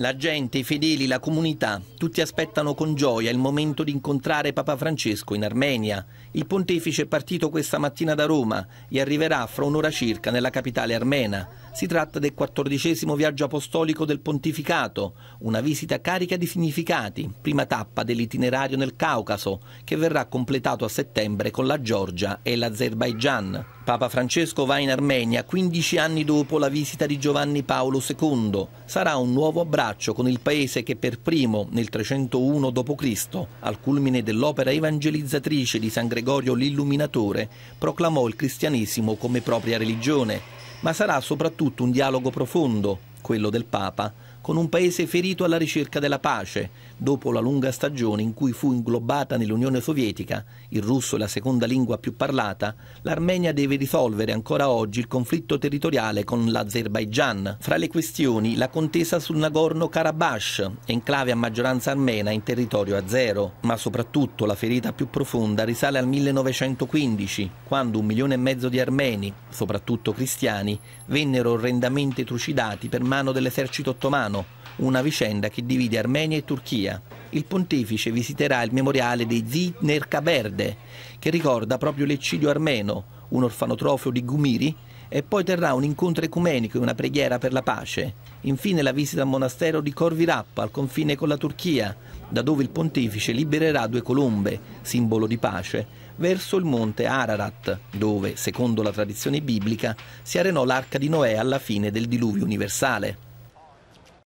La gente, i fedeli, la comunità, tutti aspettano con gioia il momento di incontrare Papa Francesco in Armenia. Il pontefice è partito questa mattina da Roma e arriverà fra un'ora circa nella capitale armena. Si tratta del quattordicesimo viaggio apostolico del pontificato, una visita carica di significati, prima tappa dell'itinerario nel Caucaso, che verrà completato a settembre con la Georgia e l'Azerbaigian. Papa Francesco va in Armenia 15 anni dopo la visita di Giovanni Paolo II. Sarà un nuovo abbraccio con il paese che per primo, nel 301 d.C., al culmine dell'opera evangelizzatrice di San Gregorio l'Illuminatore, proclamò il cristianesimo come propria religione ma sarà soprattutto un dialogo profondo, quello del Papa, con un paese ferito alla ricerca della pace, dopo la lunga stagione in cui fu inglobata nell'Unione Sovietica, il russo è la seconda lingua più parlata, l'Armenia deve risolvere ancora oggi il conflitto territoriale con l'Azerbaigian. Fra le questioni, la contesa sul Nagorno-Karabakh, enclave a maggioranza armena in territorio a zero, ma soprattutto la ferita più profonda risale al 1915, quando un milione e mezzo di armeni, soprattutto cristiani, vennero orrendamente trucidati per mano dell'esercito ottomano Erevano, una vicenda che divide Armenia e Turchia. Il pontefice visiterà il memoriale di Zitner Kaberde, che ricorda proprio l'eccidio armeno, un orfanotrofio di Gumiri, e poi terrà un incontro ecumenico e una preghiera per la pace. Infine la visita al monastero di Corvirappa, al confine con la Turchia, da dove il pontefice libererà due colombe, simbolo di pace, verso il monte Ararat, dove, secondo la tradizione biblica, si arenò l'arca di Noè alla fine del diluvio universale.